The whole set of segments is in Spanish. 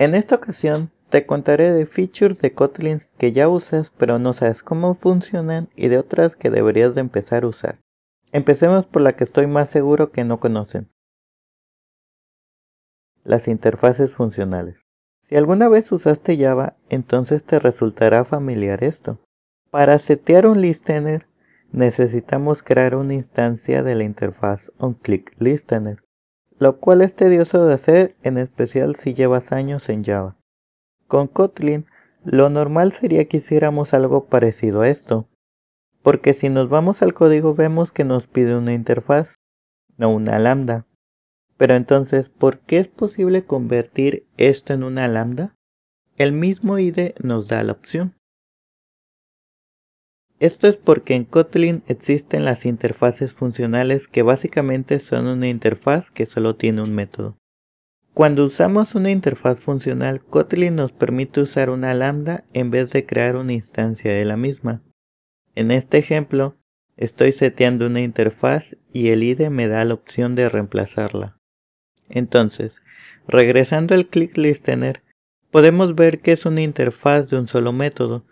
En esta ocasión te contaré de features de Kotlin que ya usas pero no sabes cómo funcionan y de otras que deberías de empezar a usar. Empecemos por la que estoy más seguro que no conocen. Las interfaces funcionales. Si alguna vez usaste Java, entonces te resultará familiar esto. Para setear un listener, necesitamos crear una instancia de la interfaz onClickListener lo cual es tedioso de hacer en especial si llevas años en Java. Con Kotlin, lo normal sería que hiciéramos algo parecido a esto, porque si nos vamos al código vemos que nos pide una interfaz, no una lambda. Pero entonces, ¿por qué es posible convertir esto en una lambda? El mismo IDE nos da la opción. Esto es porque en Kotlin existen las interfaces funcionales que básicamente son una interfaz que solo tiene un método. Cuando usamos una interfaz funcional, Kotlin nos permite usar una lambda en vez de crear una instancia de la misma. En este ejemplo, estoy seteando una interfaz y el IDE me da la opción de reemplazarla. Entonces, regresando al click listener, podemos ver que es una interfaz de un solo método,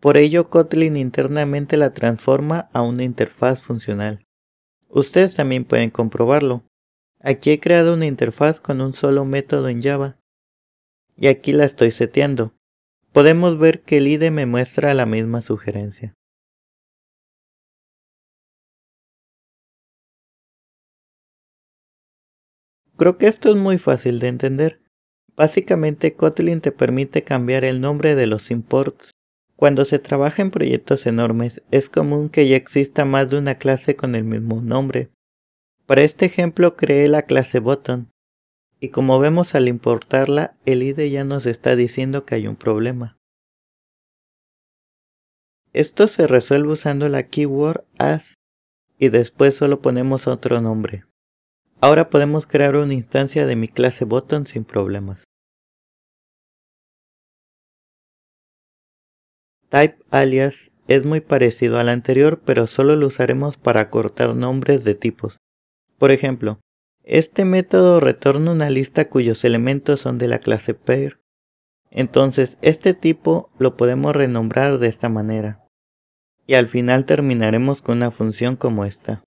por ello Kotlin internamente la transforma a una interfaz funcional. Ustedes también pueden comprobarlo. Aquí he creado una interfaz con un solo método en Java. Y aquí la estoy seteando. Podemos ver que el IDE me muestra la misma sugerencia. Creo que esto es muy fácil de entender. Básicamente Kotlin te permite cambiar el nombre de los imports cuando se trabaja en proyectos enormes, es común que ya exista más de una clase con el mismo nombre. Para este ejemplo creé la clase button, y como vemos al importarla, el IDE ya nos está diciendo que hay un problema. Esto se resuelve usando la keyword as, y después solo ponemos otro nombre. Ahora podemos crear una instancia de mi clase button sin problemas. Type alias es muy parecido al anterior, pero solo lo usaremos para cortar nombres de tipos. Por ejemplo, este método retorna una lista cuyos elementos son de la clase pair. Entonces, este tipo lo podemos renombrar de esta manera. Y al final terminaremos con una función como esta.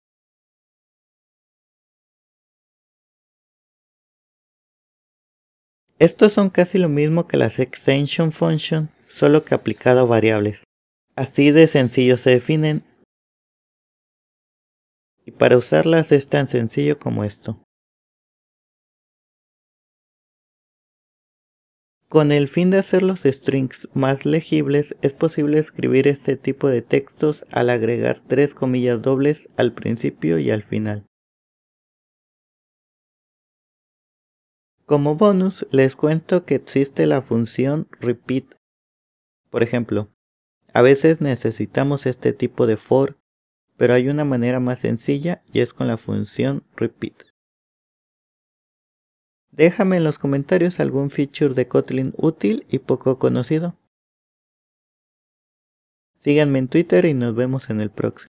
Estos son casi lo mismo que las extension functions solo que aplicado a variables. Así de sencillo se definen. Y para usarlas es tan sencillo como esto. Con el fin de hacer los strings más legibles, es posible escribir este tipo de textos al agregar tres comillas dobles al principio y al final. Como bonus, les cuento que existe la función repeat por ejemplo, a veces necesitamos este tipo de for, pero hay una manera más sencilla y es con la función repeat. Déjame en los comentarios algún feature de Kotlin útil y poco conocido. Síganme en Twitter y nos vemos en el próximo.